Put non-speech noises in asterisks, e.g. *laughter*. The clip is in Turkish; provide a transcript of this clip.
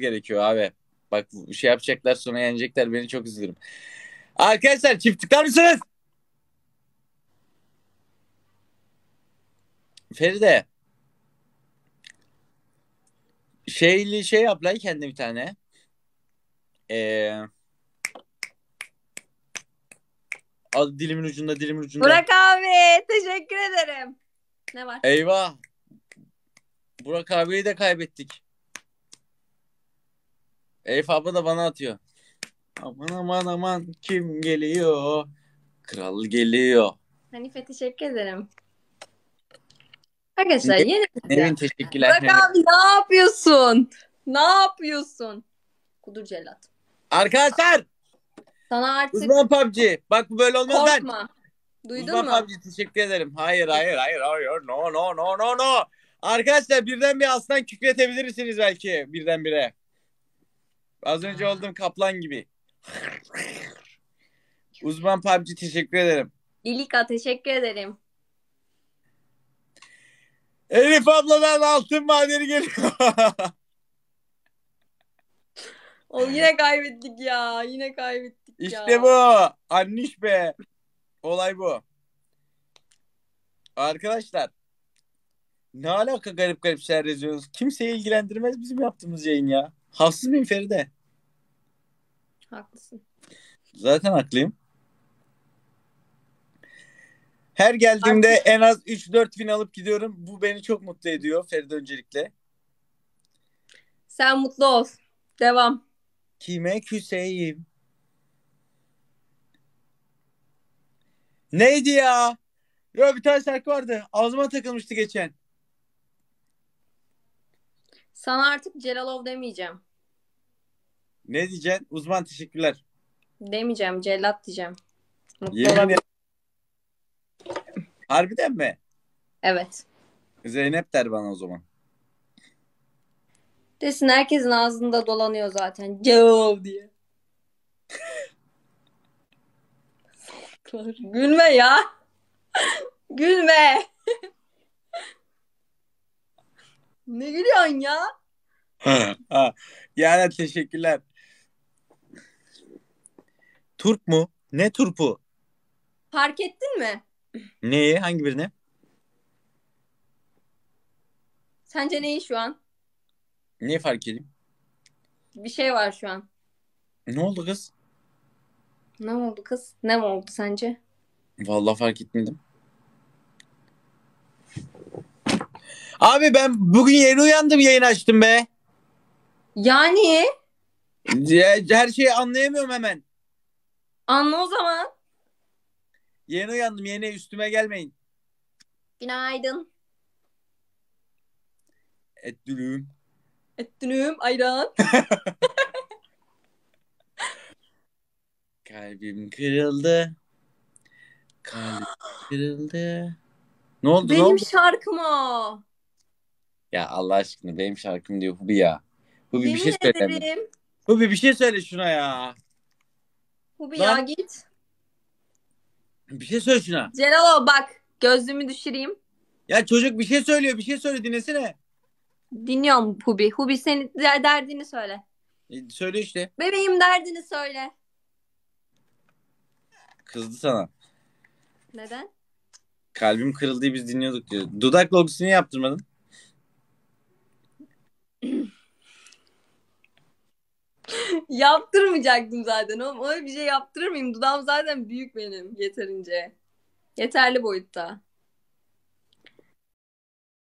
gerekiyor abi. Bak şey yapacaklar sonra yenecekler beni çok üzülürüm. Arkadaşlar çiftlikler misiniz? Feride. Şeyli şey yap lan kendine bir tane. Ee, al dilimin ucunda dilimin ucunda. Burak abi teşekkür ederim. Ne var? Eyvah. Burak abiyi de kaybettik. Elif abla da bana atıyor. Aman aman aman kim geliyor? Kral geliyor. Hani teşekkür ederim. Arkadaşlar Ne- yeni Nevin teşekkürler. Bak abi ne yapıyorsun? Ne yapıyorsun? Kudur cellat. Arkadaşlar Sana artık uzman PUBG. Bak bu böyle olmaz ben. korkma. Duydun uzman mu? PUBG teşekkür ederim. Hayır hayır hayır hayır. No no no no no. Arkadaşlar birden bir aslan kükretebilirsiniz belki birdenbire. Az önce oldum kaplan gibi. Uzman PUBG teşekkür ederim. Dilika teşekkür ederim. Elif abladan altın madeni geliyor. *laughs* O yine kaybettik ya. Yine kaybettik ya. İşte bu. Anniş be. Olay bu. Arkadaşlar ne alaka garip garip şeyler yazıyoruz. Kimseyi ilgilendirmez bizim yaptığımız yayın ya. Haksız mıyım Feride? Haklısın. Zaten haklıyım. Her geldiğimde Haklısın. en az 3-4 bin alıp gidiyorum. Bu beni çok mutlu ediyor Feride öncelikle. Sen mutlu ol. Devam. Kime küseyim? Neydi ya? Yo bir tane şarkı vardı. Ağzıma takılmıştı geçen. Sana artık Celalov demeyeceğim. Ne diyeceksin? Uzman teşekkürler. Demeyeceğim. Cellat diyeceğim. Mutlu Yemin olabilirim. *laughs* Harbiden mi? Evet. Zeynep der bana o zaman. Desin herkesin ağzında dolanıyor zaten. Cevap diye. Gülme ya. Gülme. ne gülüyorsun ya? *laughs* yani teşekkürler. Turp mu? Ne turpu? Fark ettin mi? Neyi? Hangi birini? Sence neyi şu an? Neyi fark edeyim? Bir şey var şu an. Ne oldu kız? Ne oldu kız? Ne oldu sence? Vallahi fark etmedim. Abi ben bugün yeni uyandım yayın açtım be. Yani? Her şeyi anlayamıyorum hemen. Anla o zaman. Yeni uyandım. Yeni üstüme gelmeyin. Günaydın. Et dülüm. Et ayran. *laughs* Kalbim kırıldı. Kalbim kırıldı. Ne oldu? Benim ne oldu? şarkım o. Ya Allah aşkına benim şarkım diyor Hubi ya. Hubi Yemin bir şey söyle. Hubi bir şey söyle şuna ya. Bu ya git. Bir şey söyle şuna. Celalo bak gözlüğümü düşüreyim. Ya çocuk bir şey söylüyor. Bir şey söyle dinlesene. Dinliyorum Hubi. Hubi senin derdini söyle. E, söyle işte. Bebeğim derdini söyle. Kızdı sana. Neden? Kalbim kırıldı biz dinliyorduk diyor. Dudak logosunu yaptırmadın. *laughs* Yaptırmayacaktım zaten oğlum. Öyle bir şey yaptırır mıyım? Dudağım zaten büyük benim yeterince. Yeterli boyutta.